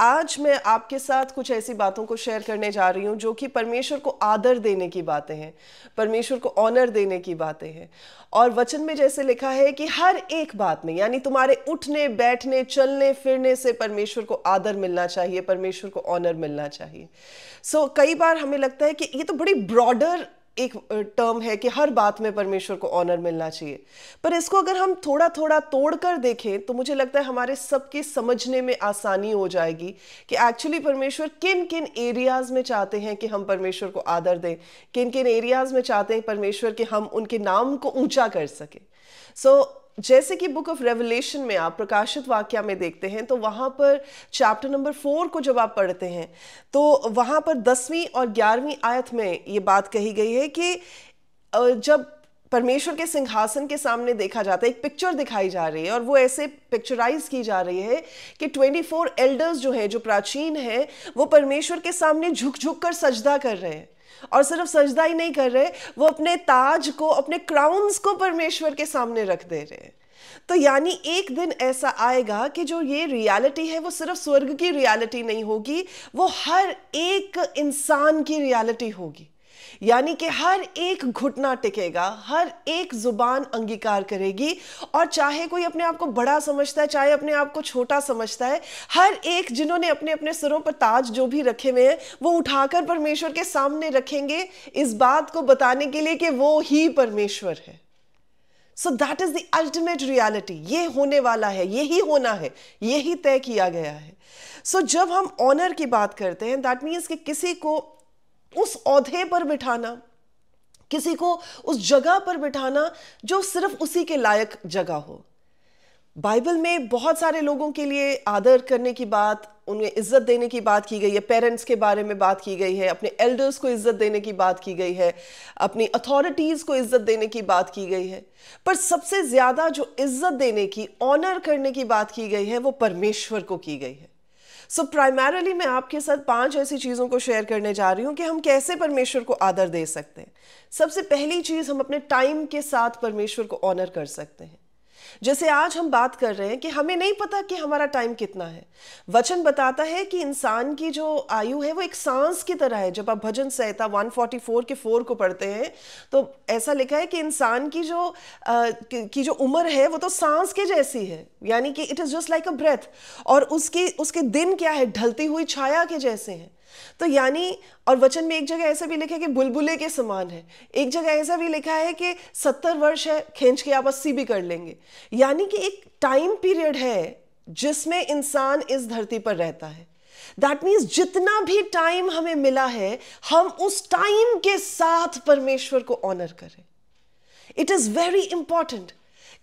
आज मैं आपके साथ कुछ ऐसी बातों को शेयर करने जा रही हूं जो कि परमेश्वर को आदर देने की बातें हैं परमेश्वर को ऑनर देने की बातें हैं और वचन में जैसे लिखा है कि हर एक बात में यानी तुम्हारे उठने बैठने चलने फिरने से परमेश्वर को आदर मिलना चाहिए परमेश्वर को ऑनर मिलना चाहिए सो so, कई बार हमें लगता है कि ये तो बड़ी ब्रॉडर एक टर्म है कि हर बात में परमेश्वर को ऑनर मिलना चाहिए पर इसको अगर हम थोड़ा थोड़ा तोड़ कर देखें तो मुझे लगता है हमारे सबके समझने में आसानी हो जाएगी कि एक्चुअली परमेश्वर किन किन एरियाज में चाहते हैं कि हम परमेश्वर को आदर दें किन किन एरियाज में चाहते हैं परमेश्वर कि हम उनके नाम को ऊंचा कर सकें सो so, जैसे कि बुक ऑफ रेवलेशन में आप प्रकाशित वाक्य में देखते हैं तो वहाँ पर चैप्टर नंबर फोर को जब आप पढ़ते हैं तो वहाँ पर दसवीं और ग्यारहवीं आयत में ये बात कही गई है कि जब परमेश्वर के सिंहासन के सामने देखा जाता है एक पिक्चर दिखाई जा रही है और वो ऐसे पिक्चराइज की जा रही है कि 24 एल्डर्स जो हैं जो प्राचीन हैं वो परमेश्वर के सामने झुक झुक कर सजदा कर रहे हैं और सिर्फ सजदा ही नहीं कर रहे वो अपने ताज को अपने क्राउन्स को परमेश्वर के सामने रख दे रहे तो यानी एक दिन ऐसा आएगा कि जो ये रियलिटी है वो सिर्फ स्वर्ग की रियलिटी नहीं होगी वो हर एक इंसान की रियलिटी होगी यानी कि हर एक घुटना टिकेगा हर एक जुबान अंगीकार करेगी और चाहे कोई अपने आप को बड़ा समझता है चाहे अपने आप को छोटा समझता है हर एक जिन्होंने अपने अपने सिरों पर ताज जो भी रखे हुए हैं वो उठाकर परमेश्वर के सामने रखेंगे इस बात को बताने के लिए कि वो ही परमेश्वर है so that is the ultimate reality ये होने वाला है यही होना है यही तय किया गया है सो so, जब हम ऑनर की बात करते हैं दैट मीन्स कि किसी को उस अहदे पर बिठाना किसी को उस जगह पर बिठाना जो सिर्फ उसी के लायक जगह हो बाइबल में बहुत सारे लोगों के लिए आदर करने की बात उन्हें इज्जत देने की बात की गई है पेरेंट्स के बारे में बात की गई है अपने एल्डर्स को इज्जत देने की बात की गई है अपनी अथॉरिटीज़ को इज्जत देने की बात की गई है पर सबसे ज़्यादा जो इज्जत देने की ऑनर करने की बात की गई है वो परमेश्वर को की गई है सो प्राइमरली मैं आपके साथ पांच ऐसी चीज़ों को शेयर करने जा रही हूँ कि हम कैसे परमेश्वर को आदर दे सकते हैं सबसे पहली चीज़ हम अपने टाइम के साथ परमेश्वर को ऑनर कर सकते हैं जैसे आज हम बात कर रहे हैं कि हमें नहीं पता कि हमारा टाइम कितना है वचन बताता है कि इंसान की जो आयु है वो एक सांस की तरह है जब आप भजन संहिता 144 के फोर को पढ़ते हैं तो ऐसा लिखा है कि इंसान की जो आ, की जो उम्र है वो तो सांस के जैसी है यानी कि it is just like a breath और उसकी उसके दिन क्या है ढलती हुई छाया के जैसे हैं तो यानी और वचन में एक जगह ऐसा भी लिखा है कि बुलबुले के समान है एक जगह ऐसा भी लिखा है कि सत्तर वर्ष है खींच के आप अस्सी भी कर लेंगे यानी कि एक टाइम पीरियड है जिसमें इंसान इस धरती पर रहता है दैट मीन्स जितना भी टाइम हमें मिला है हम उस टाइम के साथ परमेश्वर को ऑनर करें इट इज वेरी इंपॉर्टेंट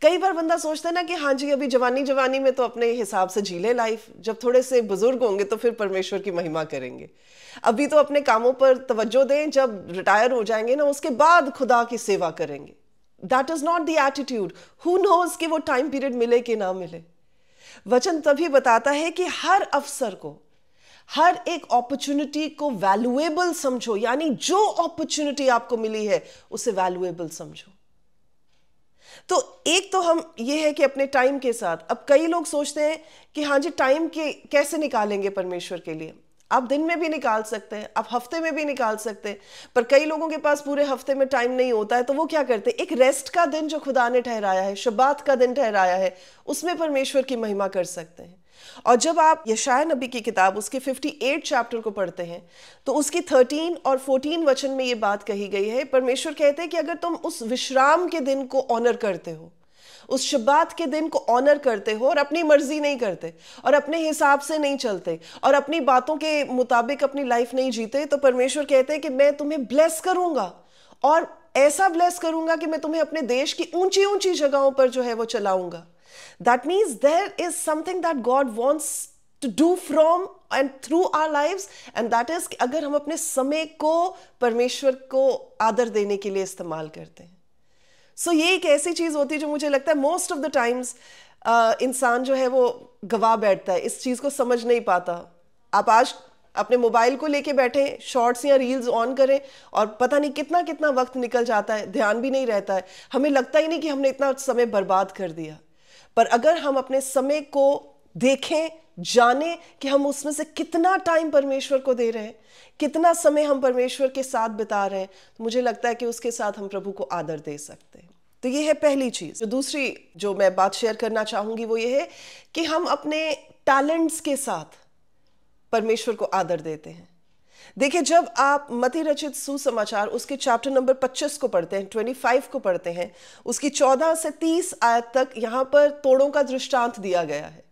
कई बार बंदा सोचता है ना कि हाँ जी अभी जवानी जवानी में तो अपने हिसाब से झीले लाइफ जब थोड़े से बुजुर्ग होंगे तो फिर परमेश्वर की महिमा करेंगे अभी तो अपने कामों पर तवज्जो दें जब रिटायर हो जाएंगे ना उसके बाद खुदा की सेवा करेंगे that is not the attitude who knows कि वो टाइम पीरियड मिले कि ना मिले वचन तभी बताता है कि हर अवसर को हर एक अपॉर्चुनिटी को वैल्यूएबल समझो यानी जो अपॉर्चुनिटी आपको मिली है उसे वैल्यूएबल समझो तो एक तो हम ये है कि अपने टाइम के साथ अब कई लोग सोचते हैं कि हाँ जी टाइम के कैसे निकालेंगे परमेश्वर के लिए आप दिन में भी निकाल सकते हैं आप हफ्ते में भी निकाल सकते हैं पर कई लोगों के पास पूरे हफ्ते में टाइम नहीं होता है तो वो क्या करते हैं एक रेस्ट का दिन जो खुदा ने ठहराया है शुबात का दिन ठहराया है उसमें परमेश्वर की महिमा कर सकते हैं और जब आप यशाया नबी की किताब उसके 58 चैप्टर को पढ़ते हैं तो उसकी 13 और 14 वचन में ये बात कही गई है परमेश्वर कहते हैं कि अगर तुम उस विश्राम के दिन को ऑनर करते हो उस शब्बात के दिन को ऑनर करते हो और अपनी मर्जी नहीं करते और अपने हिसाब से नहीं चलते और अपनी बातों के मुताबिक अपनी लाइफ नहीं जीते तो परमेश्वर कहते हैं कि मैं तुम्हें ब्लेस करूंगा और ऐसा ब्लेस करूंगा कि मैं तुम्हें अपने देश की ऊंची ऊंची जगहों पर जो है वो चलाऊंगा That means there is something that God wants to do from and through our lives and that is अगर हम अपने समय को परमेश्वर को आदर देने के लिए इस्तेमाल करते हैं सो so, ये एक ऐसी चीज़ होती है जो मुझे लगता है मोस्ट ऑफ द टाइम्स इंसान जो है वो गवा बैठता है इस चीज़ को समझ नहीं पाता आप आज अपने मोबाइल को लेके बैठे शॉर्ट्स या रील्स ऑन करें और पता नहीं कितना कितना वक्त निकल जाता है ध्यान भी नहीं रहता है हमें लगता ही नहीं कि हमने इतना समय बर्बाद कर दिया पर अगर हम अपने समय को देखें जाने कि हम उसमें से कितना टाइम परमेश्वर को दे रहे हैं कितना समय हम परमेश्वर के साथ बिता रहे हैं तो मुझे लगता है कि उसके साथ हम प्रभु को आदर दे सकते हैं तो ये है पहली चीज़ जो दूसरी जो मैं बात शेयर करना चाहूँगी वो ये है कि हम अपने टैलेंट्स के साथ परमेश्वर को आदर देते हैं देखिए जब आप मति रचित सुसमाचार उसके चैप्टर नंबर 25 को पढ़ते हैं 25 को पढ़ते हैं उसकी 14 से 30 आयत तक यहां पर तोड़ों का दृष्टांत दिया गया है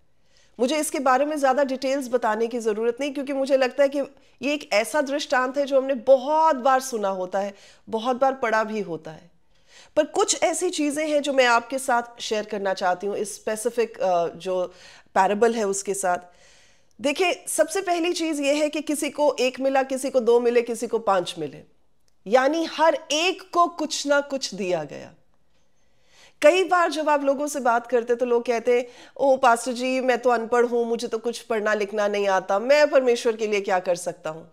मुझे इसके बारे में ज़्यादा डिटेल्स बताने की ज़रूरत नहीं क्योंकि मुझे लगता है कि ये एक ऐसा दृष्टांत है जो हमने बहुत बार सुना होता है बहुत बार पढ़ा भी होता है पर कुछ ऐसी चीज़ें हैं जो मैं आपके साथ शेयर करना चाहती हूँ इस स्पेसिफिक जो पैरेबल है उसके साथ देखिए सबसे पहली चीज यह है कि किसी को एक मिला किसी को दो मिले किसी को पांच मिले यानी हर एक को कुछ ना कुछ दिया गया कई बार जब आप लोगों से बात करते तो लोग कहते ओ पास्टर जी मैं तो अनपढ़ हूं मुझे तो कुछ पढ़ना लिखना नहीं आता मैं परमेश्वर के लिए क्या कर सकता हूं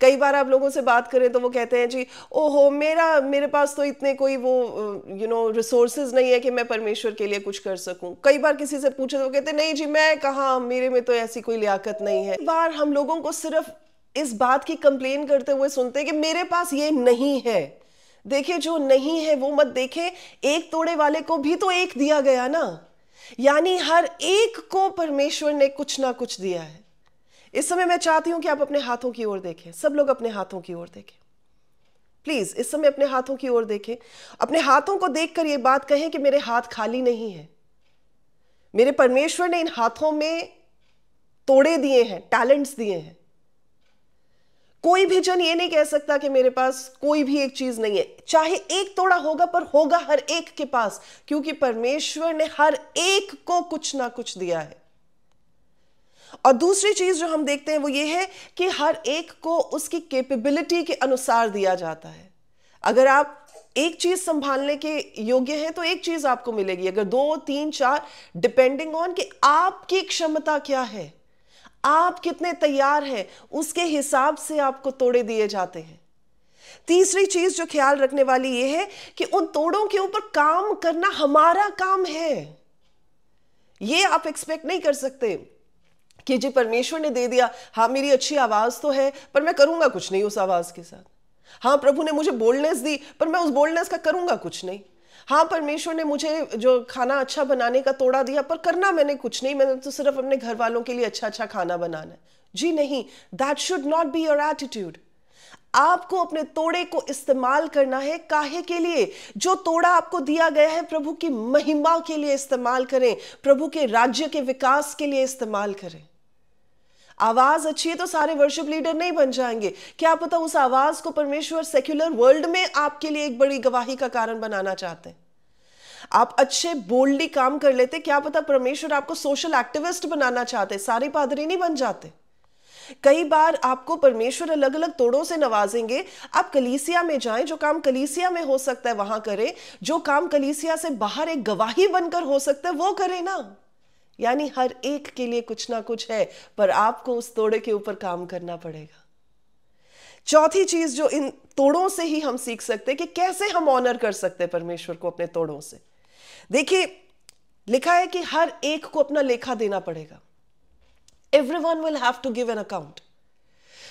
कई बार आप लोगों से बात करें तो वो कहते हैं जी ओहो मेरा मेरे पास तो इतने कोई वो यू नो रिसोर्सेज नहीं है कि मैं परमेश्वर के लिए कुछ कर सकूं कई बार किसी से पूछे तो वो कहते नहीं जी मैं कहा मेरे में तो ऐसी कोई लियाकत नहीं है बार हम लोगों को सिर्फ इस बात की कंप्लेन करते हुए सुनते हैं कि मेरे पास ये नहीं है देखे जो नहीं है वो मत देखे एक तोड़े वाले को भी तो एक दिया गया ना यानी हर एक को परमेश्वर ने कुछ ना कुछ दिया है इस समय मैं चाहती हूं कि आप अपने हाथों की ओर देखें सब लोग अपने हाथों की ओर देखें प्लीज इस समय अपने हाथों की ओर देखें अपने हाथों को देखकर यह बात कहें कि मेरे हाथ खाली नहीं है मेरे परमेश्वर ने इन हाथों में तोड़े दिए हैं टैलेंट्स दिए हैं कोई भी जन ये नहीं कह सकता कि मेरे पास कोई भी एक चीज नहीं है चाहे एक तोड़ा होगा पर होगा हर एक के पास क्योंकि परमेश्वर ने हर एक को कुछ ना कुछ दिया है और दूसरी चीज़ जो हम देखते हैं वो ये है कि हर एक को उसकी कैपेबिलिटी के अनुसार दिया जाता है अगर आप एक चीज संभालने के योग्य हैं तो एक चीज आपको मिलेगी अगर दो तीन चार डिपेंडिंग ऑन कि आपकी क्षमता क्या है आप कितने तैयार हैं उसके हिसाब से आपको तोड़े दिए जाते हैं तीसरी चीज जो ख्याल रखने वाली यह है कि उन तोड़ों के ऊपर काम करना हमारा काम है ये आप एक्सपेक्ट नहीं कर सकते के जी परमेश्वर ने दे दिया हाँ मेरी अच्छी आवाज़ तो है पर मैं करूँगा कुछ नहीं उस आवाज़ के साथ हाँ प्रभु ने मुझे बोल्डनेस दी पर मैं उस बोल्डनेस का करूँगा कुछ नहीं हाँ परमेश्वर ने मुझे जो खाना अच्छा बनाने का तोड़ा दिया पर करना मैंने कुछ नहीं मैंने तो सिर्फ अपने घर वालों के लिए अच्छा अच्छा खाना बनाना है जी नहीं that should not be your attitude आपको अपने तोड़े को इस्तेमाल करना है काहे के लिए जो तोड़ा आपको दिया गया है प्रभु की महिमा के लिए इस्तेमाल करें प्रभु के राज्य के विकास के लिए इस्तेमाल करें आवाज अच्छी है तो सारे वर्शिप लीडर नहीं बन जाएंगे क्या पता उस आवाज को परमेश्वर सेक्युलर वर्ल्ड में आपके लिए एक बड़ी गवाही का कारण बनाना चाहते हैं आप अच्छे बोल्डली काम कर लेते क्या पता परमेश्वर आपको सोशल एक्टिविस्ट बनाना चाहते सारे पादरी नहीं बन जाते कई बार आपको परमेश्वर अलग अलग तोड़ों से नवाजेंगे आप कलीसिया में जाएं जो काम कलीसिया में हो सकता है वहां करें जो काम कलीसिया से बाहर एक गवाही बनकर हो सकता है वो करें ना यानी हर एक के लिए कुछ ना कुछ है पर आपको उस तोड़े के ऊपर काम करना पड़ेगा चौथी चीज जो इन तोड़ों से ही हम सीख सकते हैं कि कैसे हम ऑनर कर सकते हैं परमेश्वर को अपने तोड़ों से देखिए लिखा है कि हर एक को अपना लेखा देना पड़ेगा everyone will have to give an account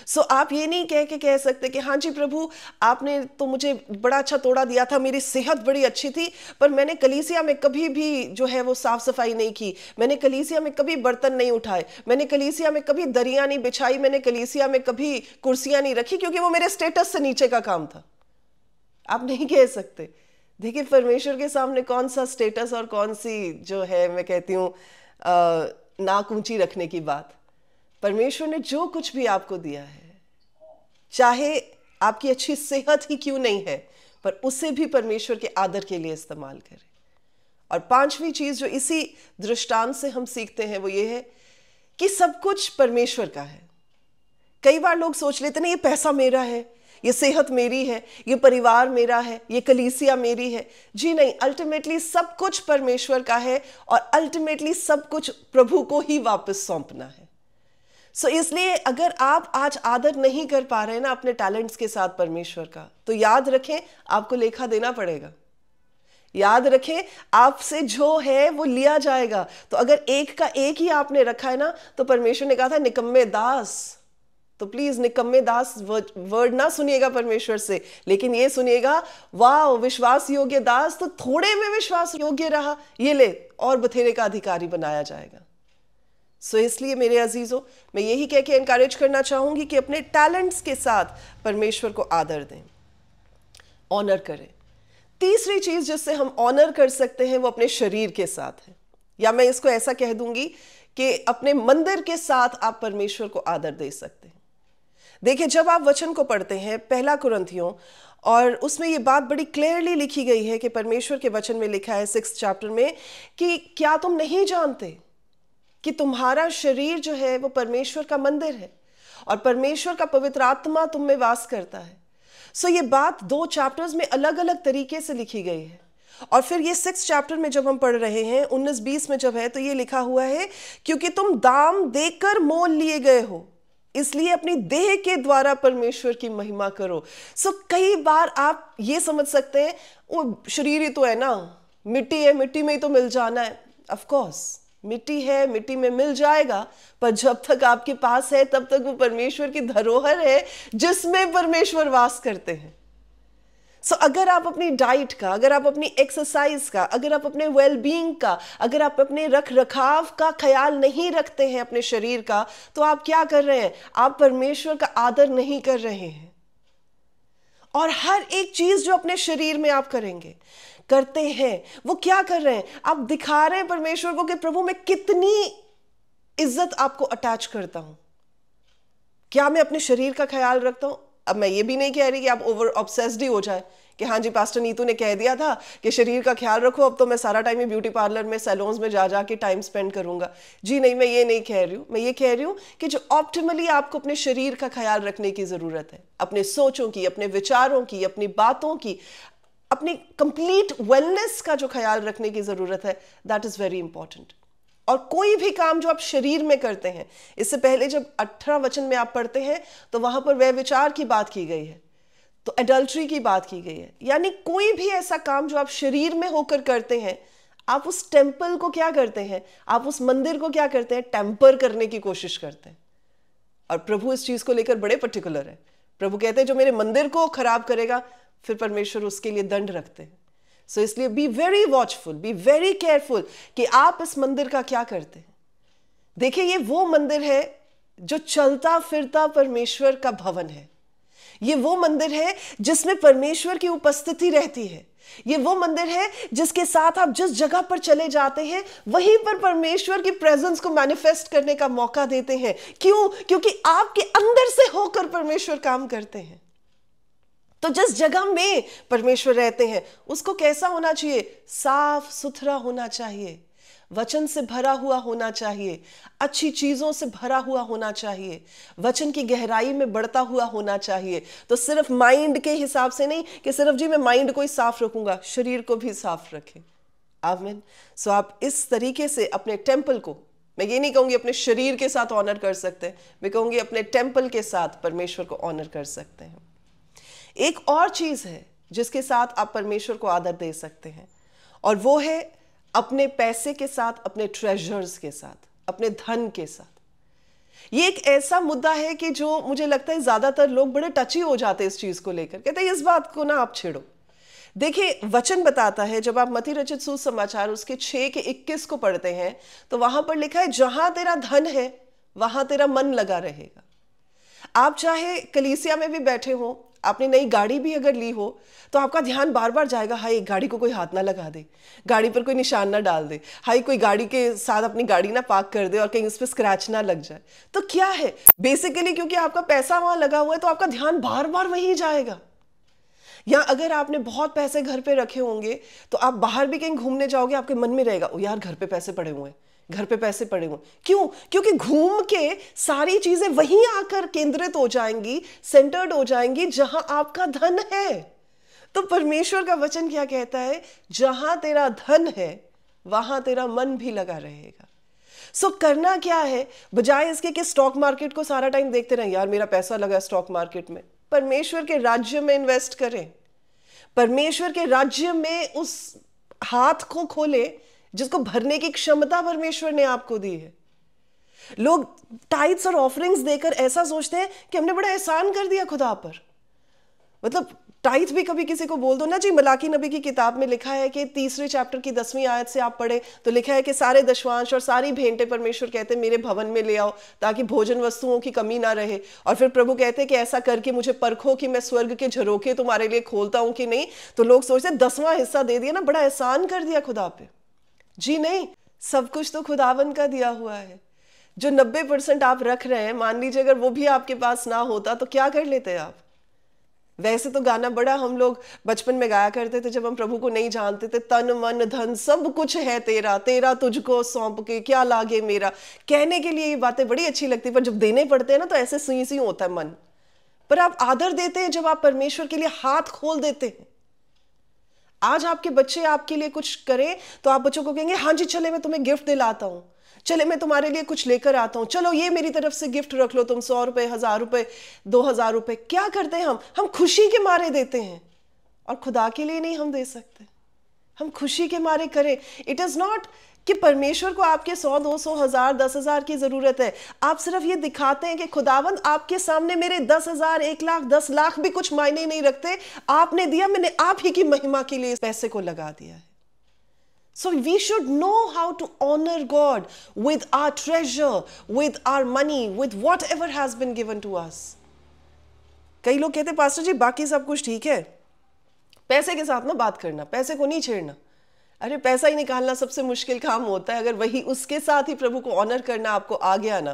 so आप ये नहीं कह के कह सकते कि हाँ जी प्रभु आपने तो मुझे बड़ा अच्छा तोड़ा दिया था मेरी सेहत बड़ी अच्छी थी पर मैंने कलीसिया में कभी भी जो है वो साफ सफाई नहीं की मैंने कलीसिया में कभी बर्तन नहीं उठाए मैंने कलीसिया में कभी दरिया नहीं बिछाई मैंने कलीसिया में कभी कुर्सियां नहीं रखी क्योंकि वो मेरे स्टेटस से नीचे का काम था आप नहीं कह सकते देखिए परमेश्वर के सामने कौन सा स्टेटस और कौन सी जो है मैं कहती हूँ नाक ऊंची रखने की बात परमेश्वर ने जो कुछ भी आपको दिया है चाहे आपकी अच्छी सेहत ही क्यों नहीं है पर उसे भी परमेश्वर के आदर के लिए इस्तेमाल करें और पांचवी चीज जो इसी दृष्टांत से हम सीखते हैं वो ये है कि सब कुछ परमेश्वर का है कई बार लोग सोच लेते ना ये पैसा मेरा है ये सेहत मेरी है ये परिवार मेरा है ये कलीसिया मेरी है जी नहीं अल्टीमेटली सब कुछ परमेश्वर का है और अल्टीमेटली सब कुछ प्रभु को ही वापस सौंपना है सो इसलिए अगर आप आज आदर नहीं कर पा रहे ना अपने टैलेंट्स के साथ परमेश्वर का तो याद रखें आपको लेखा देना पड़ेगा याद रखें आपसे जो है वो लिया जाएगा तो अगर एक का एक ही आपने रखा है ना तो परमेश्वर ने कहा था निकम्मे दास तो प्लीज निकम्मे दास वर्ड ना सुनिएगा परमेश्वर से लेकिन ये सुनिएगा वाह विश्वास योग्य दास तो थोड़े में विश्वास योग्य रहा ये ले और बथेरे का अधिकारी बनाया जाएगा सो इसलिए मेरे अजीज़ों मैं यही कह के इनक्रेज करना चाहूँगी कि अपने टैलेंट्स के साथ परमेश्वर को आदर दें ऑनर करें तीसरी चीज़ जिससे हम ऑनर कर सकते हैं वो अपने शरीर के साथ है या मैं इसको ऐसा कह दूंगी कि अपने मंदिर के साथ आप परमेश्वर को आदर दे सकते हैं देखिए जब आप वचन को पढ़ते हैं पहला कुरंथियों और उसमें ये बात बड़ी क्लियरली लिखी गई है कि परमेश्वर के वचन में लिखा है सिक्स चैप्टर में कि क्या तुम नहीं जानते कि तुम्हारा शरीर जो है वो परमेश्वर का मंदिर है और परमेश्वर का पवित्र आत्मा तुम में वास करता है सो so ये बात दो चैप्टर्स में अलग अलग तरीके से लिखी गई है और फिर ये सिक्स चैप्टर में जब हम पढ़ रहे हैं उन्नीस बीस में जब है तो ये लिखा हुआ है क्योंकि तुम दाम देकर मोल लिए गए हो इसलिए अपनी देह के द्वारा परमेश्वर की महिमा करो सो so, कई बार आप ये समझ सकते हैं वो शरीर ही तो है ना मिट्टी है मिट्टी में ही तो मिल जाना है ऑफ कोर्स मिट्टी है मिट्टी में मिल जाएगा पर जब तक आपके पास है तब तक वो परमेश्वर की धरोहर है जिसमें परमेश्वर वास करते हैं सो so, अगर आप अपनी डाइट का अगर आप अपनी एक्सरसाइज का अगर आप अपने वेलबींग well का अगर आप अपने रख रखाव का ख्याल नहीं रखते हैं अपने शरीर का तो आप क्या कर रहे हैं आप परमेश्वर का आदर नहीं कर रहे हैं और हर एक चीज जो अपने शरीर में आप करेंगे करते हैं वो क्या कर रहे हैं आप दिखा रहे हैं परमेश्वर को कि प्रभु मैं कितनी इज्जत आपको अटैच करता हूं क्या मैं अपने शरीर का ख्याल रखता हूं अब मैं ये भी नहीं कह रही कि आप ओवर ऑब्सेस्ड ही हो जाए कि हाँ जी पास्टर नीतू ने कह दिया था कि शरीर का ख्याल रखो अब तो मैं सारा टाइम ही ब्यूटी पार्लर में सैलोन्स में जा जाके टाइम स्पेंड करूंगा जी नहीं मैं ये नहीं कह रही हूँ मैं ये कह रही हूं कि जो ऑप्टिमली आपको अपने शरीर का ख्याल रखने की ज़रूरत है अपने सोचों की अपने विचारों की अपनी बातों की अपने कंप्लीट वेलनेस का जो ख्याल रखने की ज़रूरत है दैट इज़ वेरी इंपॉर्टेंट और कोई भी काम जो आप शरीर में करते हैं इससे पहले जब अठारह वचन में आप पढ़ते हैं तो वहां पर वह विचार की बात की गई है तो एडल्ट्री की बात की गई है यानी कोई भी ऐसा काम जो आप शरीर में होकर करते हैं आप उस टेम्पल को क्या करते हैं आप उस मंदिर को क्या करते हैं टेम्पर करने की कोशिश करते हैं और प्रभु इस चीज को लेकर बड़े पर्टिकुलर है प्रभु कहते हैं जो मेरे मंदिर को खराब करेगा फिर परमेश्वर उसके लिए दंड रखते हैं सो so इसलिए be very watchful be very careful कि आप इस मंदिर का क्या करते हैं देखिए ये वो मंदिर है जो चलता फिरता परमेश्वर का भवन है ये वो मंदिर है जिसमें परमेश्वर की उपस्थिति रहती है ये वो मंदिर है जिसके साथ आप जिस जगह पर चले जाते हैं वहीं पर परमेश्वर की प्रेजेंस को मैनिफेस्ट करने का मौका देते हैं क्यों क्योंकि आपके अंदर से होकर परमेश्वर काम करते हैं तो जिस जगह में परमेश्वर रहते हैं उसको कैसा होना चाहिए साफ सुथरा होना चाहिए वचन से भरा हुआ होना चाहिए अच्छी चीज़ों से भरा हुआ होना चाहिए वचन की गहराई में बढ़ता हुआ होना चाहिए तो सिर्फ माइंड के हिसाब से नहीं कि सिर्फ जी मैं माइंड को ही साफ रखूंगा शरीर को भी साफ रखें आमिन सो आप इस तरीके से अपने टेम्पल को मैं ये नहीं कहूंगी अपने शरीर के साथ ऑनर कर सकते हैं मैं कहूंगी अपने टेम्पल के साथ परमेश्वर को ऑनर कर सकते हैं एक और चीज़ है जिसके साथ आप परमेश्वर को आदर दे सकते हैं और वो है अपने पैसे के साथ अपने ट्रेजर्स के साथ अपने धन के साथ ये एक ऐसा मुद्दा है कि जो मुझे लगता है ज़्यादातर लोग बड़े टची हो जाते हैं इस चीज़ को लेकर कहते हैं इस बात को ना आप छेड़ो देखिए वचन बताता है जब आप मति रचित सुसमाचार उसके छ के इक्कीस को पढ़ते हैं तो वहां पर लिखा है जहां तेरा धन है वहां तेरा मन लगा रहेगा आप चाहे कलीसिया में भी बैठे हो आपने नई गाड़ी भी अगर ली हो तो आपका ध्यान बार बार जाएगा हाई गाड़ी को कोई हाथ ना लगा दे गाड़ी पर कोई निशान ना डाल दे हाई कोई गाड़ी के साथ अपनी गाड़ी ना पार्क कर दे और कहीं उस पर स्क्रैच ना लग जाए तो क्या है बेसिकली क्योंकि आपका पैसा वहां लगा हुआ है तो आपका ध्यान बार बार वहीं जाएगा या अगर आपने बहुत पैसे घर पे रखे होंगे तो आप बाहर भी कहीं घूमने जाओगे आपके मन में रहेगा ओ यार घर पे पैसे पड़े हुए हैं घर पे पैसे पड़े हुए क्यों क्योंकि घूम के सारी चीजें वहीं आकर केंद्रित हो जाएंगी सेंटर्ड हो जाएंगी जहां आपका धन है तो परमेश्वर का वचन क्या कहता है जहां तेरा धन है वहां तेरा मन भी लगा रहेगा सो so, करना क्या है बजाय इसके कि स्टॉक मार्केट को सारा टाइम देखते रहें यार मेरा पैसा लगा स्टॉक मार्केट में परमेश्वर के राज्य में इन्वेस्ट करें परमेश्वर के राज्य में उस हाथ को खोले जिसको भरने की क्षमता परमेश्वर ने आपको दी है लोग टाइट्स और ऑफरिंग्स देकर ऐसा सोचते हैं कि हमने बड़ा एहसान कर दिया खुदा पर मतलब टाइथ भी कभी किसी को बोल दो ना जी मलाकी नबी की किताब में लिखा है कि तीसरे चैप्टर की दसवीं आयत से आप पढ़े तो लिखा है कि सारे दशवांश और सारी भेंटे परमेश्वर कहते हैं मेरे भवन में ले आओ ताकि भोजन वस्तुओं की कमी ना रहे और फिर प्रभु कहते हैं कि ऐसा करके मुझे परखो कि मैं स्वर्ग के झरोके तुम्हारे लिए खोलता हूँ कि नहीं तो लोग सोचते दसवां हिस्सा दे दिया ना बड़ा एहसान कर दिया खुदा पे जी नहीं सब कुछ तो खुदावन का दिया हुआ है जो 90 परसेंट आप रख रहे हैं मान लीजिए अगर वो भी आपके पास ना होता तो क्या कर लेते आप वैसे तो गाना बड़ा हम लोग बचपन में गाया करते थे जब हम प्रभु को नहीं जानते थे तन मन धन सब कुछ है तेरा तेरा तुझको सौंप के क्या लागे मेरा कहने के लिए ये बातें बड़ी अच्छी लगती पर जब देने पड़ते हैं ना तो ऐसे सुई सुई होता है मन पर आप आदर देते हैं जब आप परमेश्वर के लिए हाथ खोल देते हैं आज आपके बच्चे आपके लिए कुछ करें तो आप बच्चों को कहेंगे हाँ जी चले मैं तुम्हें गिफ्ट दिलाता हूँ चले मैं तुम्हारे लिए कुछ लेकर आता हूँ चलो ये मेरी तरफ से गिफ्ट रख लो तुम सौ रुपये हज़ार रुपये दो हज़ार रुपये क्या करते हैं हम हम खुशी के मारे देते हैं और खुदा के लिए नहीं हम दे सकते हम खुशी के मारे करें इट इज़ नॉट कि परमेश्वर को आपके सौ दो सौ हजार दस हजार की जरूरत है आप सिर्फ ये दिखाते हैं कि खुदावंद आपके सामने मेरे दस हजार एक लाख दस लाख भी कुछ मायने नहीं रखते आपने दिया मैंने आप ही की महिमा के लिए पैसे को लगा दिया है we should know how to honour God with our treasure with our money with whatever has been given to us कई लोग कहते पास्टर जी बाकी सब कुछ ठीक है पैसे के साथ ना बात करना पैसे को नहीं छेड़ना अरे पैसा ही निकालना सबसे मुश्किल काम होता है अगर वही उसके साथ ही प्रभु को ऑनर करना आपको आ गया ना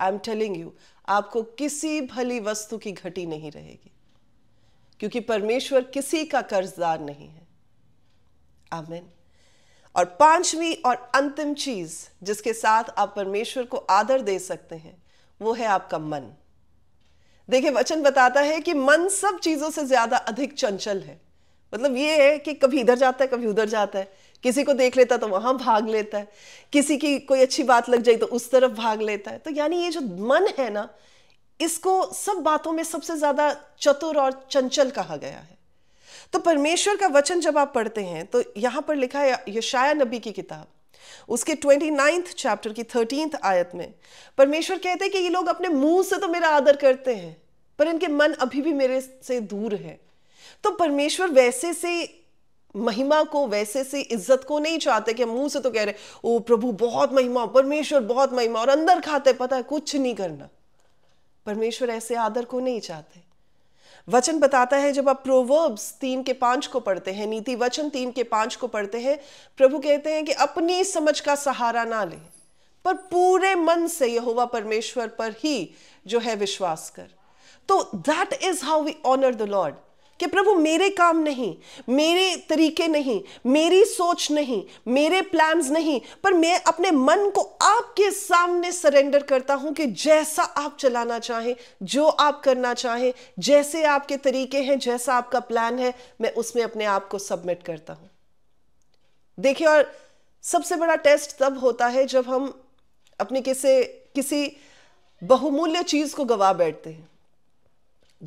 आई एम टेलिंग यू आपको किसी भली वस्तु की घटी नहीं रहेगी क्योंकि परमेश्वर किसी का कर्जदार नहीं है आमेन और पांचवी और अंतिम चीज जिसके साथ आप परमेश्वर को आदर दे सकते हैं वो है आपका मन देखिए वचन बताता है कि मन सब चीजों से ज्यादा अधिक चंचल है मतलब ये है कि कभी इधर जाता है कभी उधर जाता है किसी को देख लेता है तो वहां भाग लेता है किसी की कोई अच्छी बात लग जाए तो उस तरफ भाग लेता है तो यानी ये जो मन है ना इसको सब बातों में सबसे ज़्यादा चतुर और चंचल कहा गया है तो परमेश्वर का वचन जब आप पढ़ते हैं तो यहां पर लिखा है यशाया नबी की किताब उसके ट्वेंटी नाइन्थ चैप्टर की थर्टींथ आयत में परमेश्वर कहते हैं कि ये लोग अपने मुंह से तो मेरा आदर करते हैं पर इनके मन अभी भी मेरे से दूर है तो परमेश्वर वैसे से महिमा को वैसे से इज्जत को नहीं चाहते कि मुंह से तो कह रहे ओ प्रभु बहुत महिमा परमेश्वर बहुत महिमा और अंदर खाते पता है कुछ नहीं करना परमेश्वर ऐसे आदर को नहीं चाहते वचन बताता है जब आप प्रोवर्ब्स तीन के पांच को पढ़ते हैं नीति वचन तीन के पांच को पढ़ते हैं प्रभु कहते हैं कि अपनी समझ का सहारा ना ले पर पूरे मन से यहोवा परमेश्वर पर ही जो है विश्वास कर तो that is how we honour the Lord कि प्रभु मेरे काम नहीं मेरे तरीके नहीं मेरी सोच नहीं मेरे प्लान्स नहीं पर मैं अपने मन को आपके सामने सरेंडर करता हूं कि जैसा आप चलाना चाहें जो आप करना चाहें जैसे आपके तरीके हैं जैसा आपका प्लान है मैं उसमें अपने आप को सबमिट करता हूं देखिए और सबसे बड़ा टेस्ट तब होता है जब हम अपने किसी किसी बहुमूल्य चीज को गवा बैठते हैं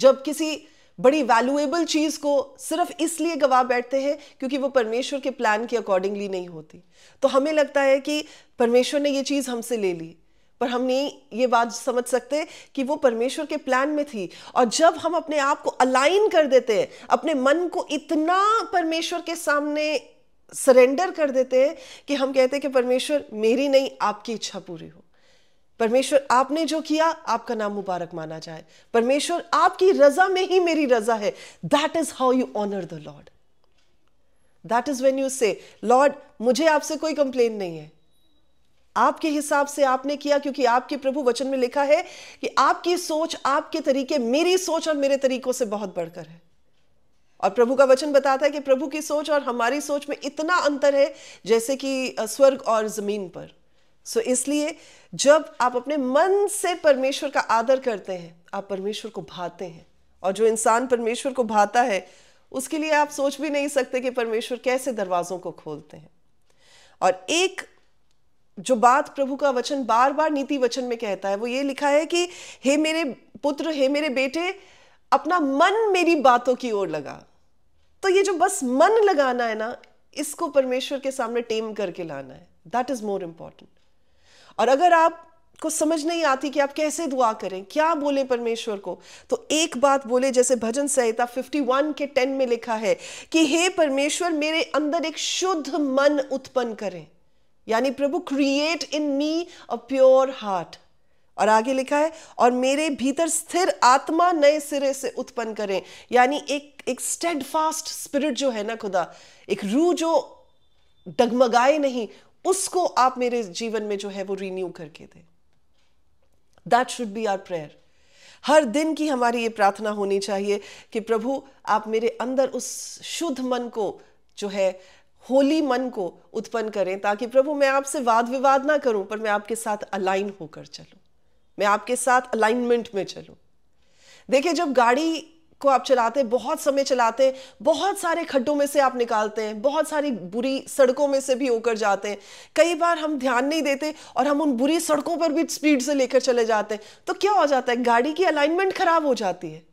जब किसी बड़ी वैल्यूएबल चीज़ को सिर्फ इसलिए गवा बैठते हैं क्योंकि वो परमेश्वर के प्लान के अकॉर्डिंगली नहीं होती तो हमें लगता है कि परमेश्वर ने ये चीज़ हमसे ले ली पर हम नहीं ये बात समझ सकते कि वो परमेश्वर के प्लान में थी और जब हम अपने आप को अलाइन कर देते हैं अपने मन को इतना परमेश्वर के सामने सरेंडर कर देते हैं कि हम कहते हैं कि परमेश्वर मेरी नहीं आपकी इच्छा पूरी हो परमेश्वर आपने जो किया आपका नाम मुबारक माना जाए परमेश्वर आपकी रजा में ही मेरी रजा है that is how you honour the Lord that is when you say Lord मुझे आपसे कोई कंप्लेन नहीं है आपके हिसाब से आपने किया क्योंकि आपके प्रभु वचन में लिखा है कि आपकी सोच आपके तरीके मेरी सोच और मेरे तरीकों से बहुत बढ़कर है और प्रभु का वचन बताता है कि प्रभु की सोच और हमारी सोच में इतना अंतर है जैसे कि स्वर्ग और जमीन पर सो so, इसलिए जब आप अपने मन से परमेश्वर का आदर करते हैं आप परमेश्वर को भाते हैं और जो इंसान परमेश्वर को भाता है उसके लिए आप सोच भी नहीं सकते कि परमेश्वर कैसे दरवाज़ों को खोलते हैं और एक जो बात प्रभु का वचन बार बार नीति वचन में कहता है वो ये लिखा है कि हे मेरे पुत्र हे मेरे बेटे अपना मन मेरी बातों की ओर लगा तो ये जो बस मन लगाना है ना इसको परमेश्वर के सामने टेम करके लाना है दैट इज मोर इंपॉर्टेंट और अगर आप को समझ नहीं आती कि आप कैसे दुआ करें क्या बोले परमेश्वर को तो एक बात बोले जैसे भजन संहिता 51 के 10 में लिखा है कि हे परमेश्वर मेरे अंदर एक शुद्ध मन उत्पन्न करें यानी प्रभु create in me a pure heart और आगे लिखा है और मेरे भीतर स्थिर आत्मा नए सिरे से उत्पन्न करें यानी एक एक स्टेडफास्ट स्पिरिट जो है ना खुदा एक रू जो डगमगाए नहीं उसको आप मेरे जीवन में जो है वो रिन्यू करके दे that should be our prayer हर दिन की हमारी ये प्रार्थना होनी चाहिए कि प्रभु आप मेरे अंदर उस शुद्ध मन को जो है होली मन को उत्पन्न करें ताकि प्रभु मैं आपसे वाद विवाद ना करूं पर मैं आपके साथ अलाइन होकर चलूं मैं आपके साथ अलाइनमेंट में चलूं देखिए जब गाड़ी को आप चलाते बहुत समय चलाते हैं बहुत सारे खड्डों में से आप निकालते हैं बहुत सारी बुरी सड़कों में से भी होकर जाते हैं कई बार हम ध्यान नहीं देते और हम उन बुरी सड़कों पर भी स्पीड से लेकर चले जाते हैं तो क्या हो जाता है गाड़ी की अलाइनमेंट खराब हो जाती है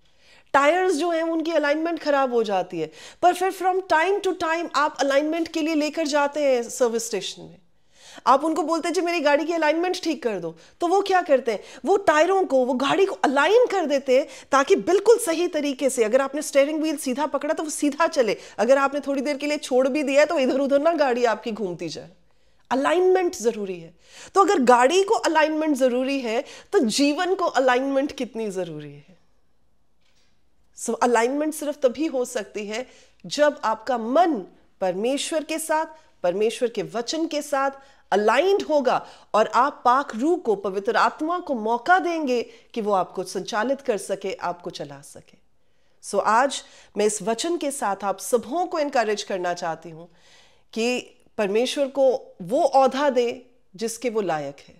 टायर्स जो हैं उनकी अलाइनमेंट खराब हो जाती है पर फिर फ्रॉम टाइम टू टाइम आप अलाइनमेंट के लिए लेकर जाते हैं सर्विस स्टेशन में आप उनको बोलते हैं जी मेरी गाड़ी की अलाइनमेंट ठीक कर दो तो वो क्या करते हैं वो टायरों को वो गाड़ी को अलाइन कर देते हैं ताकि बिल्कुल सही तरीके से अगर आपने स्टेयरिंग व्हील सीधा पकड़ा तो वो सीधा चले अगर आपने थोड़ी देर के लिए छोड़ भी दिया तो इधर उधर ना गाड़ी आपकी घूमती जाए अलाइनमेंट जरूरी है तो अगर गाड़ी को अलाइनमेंट जरूरी है तो जीवन को अलाइनमेंट कितनी जरूरी है अलाइनमेंट so, सिर्फ तभी हो सकती है जब आपका मन परमेश्वर के साथ परमेश्वर के वचन के साथ अलाइंड होगा और आप पाक रूह को पवित्र आत्मा को मौका देंगे कि वो आपको संचालित कर सके आपको चला सके सो so, आज मैं इस वचन के साथ आप सबों को इनकरेज करना चाहती हूँ कि परमेश्वर को वो औधा दे जिसके वो लायक है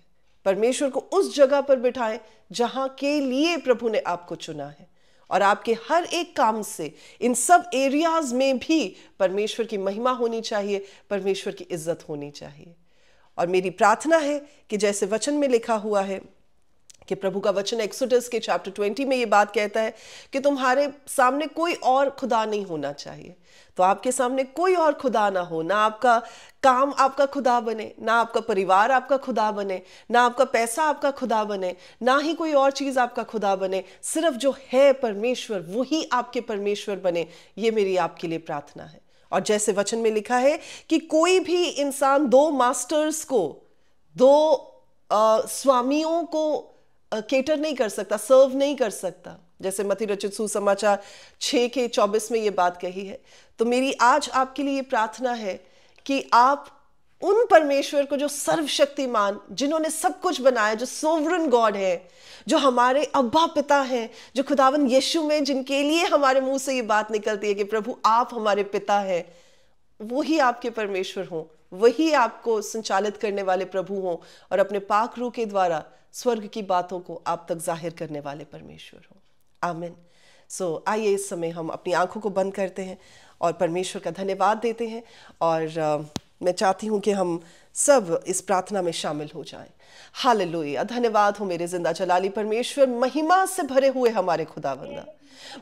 परमेश्वर को उस जगह पर बिठाएं जहाँ के लिए प्रभु ने आपको चुना है और आपके हर एक काम से इन सब एरियाज में भी परमेश्वर की महिमा होनी चाहिए परमेश्वर की इज्जत होनी चाहिए और मेरी प्रार्थना है कि जैसे वचन में लिखा हुआ है कि प्रभु का वचन एक्सोडस के चैप्टर ट्वेंटी में ये बात कहता है कि तुम्हारे सामने कोई और खुदा नहीं होना चाहिए तो आपके सामने कोई और खुदा ना हो ना आपका काम आपका खुदा बने ना आपका परिवार आपका खुदा बने ना आपका पैसा आपका खुदा बने ना ही कोई और चीज़ आपका खुदा बने सिर्फ जो है परमेश्वर वही आपके परमेश्वर बने ये मेरी आपके लिए प्रार्थना है और जैसे वचन में लिखा है कि कोई भी इंसान दो मास्टर्स को दो आ, स्वामियों को केटर नहीं कर सकता सर्व नहीं कर सकता जैसे मथी रचित सुसमाचार छः के चौबीस में ये बात कही है तो मेरी आज आपके लिए प्रार्थना है कि आप उन परमेश्वर को जो सर्वशक्तिमान जिन्होंने सब कुछ बनाया जो सोवरन गॉड है जो हमारे अब्बा पिता हैं जो खुदावन यीशु में जिनके लिए हमारे मुंह से ये बात निकलती है कि प्रभु आप हमारे पिता हैं वही आपके परमेश्वर हों वही आपको संचालित करने वाले प्रभु हों और अपने पाक रू के द्वारा स्वर्ग की बातों को आप तक जाहिर करने वाले परमेश्वर हों आमिन सो so, आइए इस समय हम अपनी आंखों को बंद करते हैं और परमेश्वर का धन्यवाद देते हैं और मैं चाहती हूँ कि हम सब इस प्रार्थना में शामिल हो जाएं। हालेलुया धन्यवाद हो मेरे जिंदा जलाली परमेश्वर महिमा से भरे हुए हमारे खुदावंदा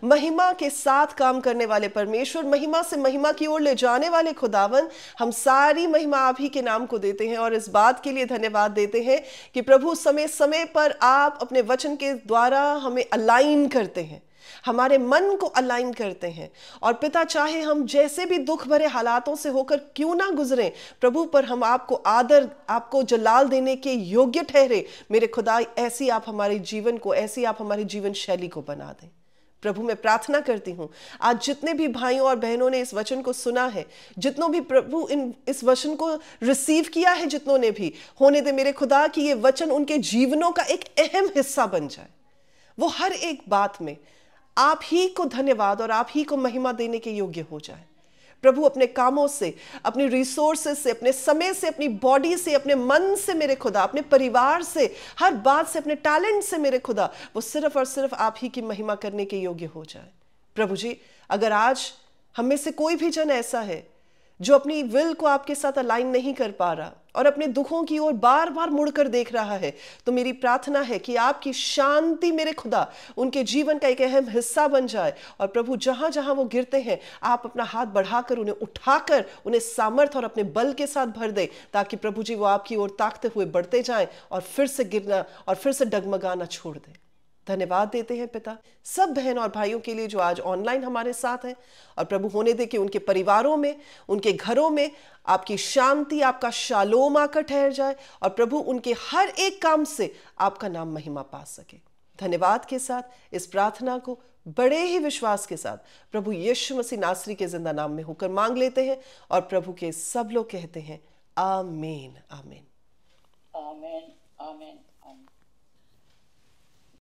महिमा के साथ काम करने वाले परमेश्वर महिमा से महिमा की ओर ले जाने वाले खुदावन हम सारी महिमा आप ही के नाम को देते हैं और इस बात के लिए धन्यवाद देते हैं कि प्रभु समय समय पर आप अपने वचन के द्वारा हमें अलाइन करते हैं हमारे मन को अलाइन करते हैं और पिता चाहे हम जैसे भी दुख भरे हालातों से होकर क्यों ना गुजरें प्रभु पर हम आपको आदर आपको जलाल देने के योग्य ठहरे मेरे खुदा ऐसी आप हमारे जीवन को ऐसी आप हमारी जीवन शैली को बना दें प्रभु मैं प्रार्थना करती हूँ आज जितने भी भाइयों और बहनों ने इस वचन को सुना है जितनों भी प्रभु इन इस वचन को रिसीव किया है जितनों ने भी होने दे मेरे खुदा कि ये वचन उनके जीवनों का एक अहम हिस्सा बन जाए वो हर एक बात में आप ही को धन्यवाद और आप ही को महिमा देने के योग्य हो जाए प्रभु अपने कामों से अपने रिसोर्सेस से अपने समय से अपनी बॉडी से अपने मन से मेरे खुदा अपने परिवार से हर बात से अपने टैलेंट से मेरे खुदा वो सिर्फ और सिर्फ आप ही की महिमा करने के योग्य हो जाए प्रभु जी अगर आज हम में से कोई भी जन ऐसा है जो अपनी विल को आपके साथ अलाइन नहीं कर पा रहा और अपने दुखों की ओर बार बार मुड़कर देख रहा है तो मेरी प्रार्थना है कि आपकी शांति मेरे खुदा उनके जीवन का एक अहम हिस्सा बन जाए और प्रभु जहां जहां वो गिरते हैं आप अपना हाथ बढ़ाकर उन्हें उठाकर उन्हें सामर्थ्य और अपने बल के साथ भर दें ताकि प्रभु जी वो आपकी ओर ताकते हुए बढ़ते जाएं और फिर से गिरना और फिर से डगमगाना छोड़ दें धन्यवाद देते हैं पिता सब बहन और भाइयों के लिए जो आज ऑनलाइन हमारे साथ हैं और प्रभु होने दे कि उनके परिवारों में उनके घरों में आपकी शांति आपका शालोम आकर ठहर जाए और प्रभु उनके हर एक काम से आपका नाम महिमा पा सके धन्यवाद के साथ इस प्रार्थना को बड़े ही विश्वास के साथ प्रभु यीशु मसीह नासरी के जिंदा नाम में होकर मांग लेते हैं और प्रभु के सब लोग कहते हैं आमेन आमेन आमेन आमेन आमेन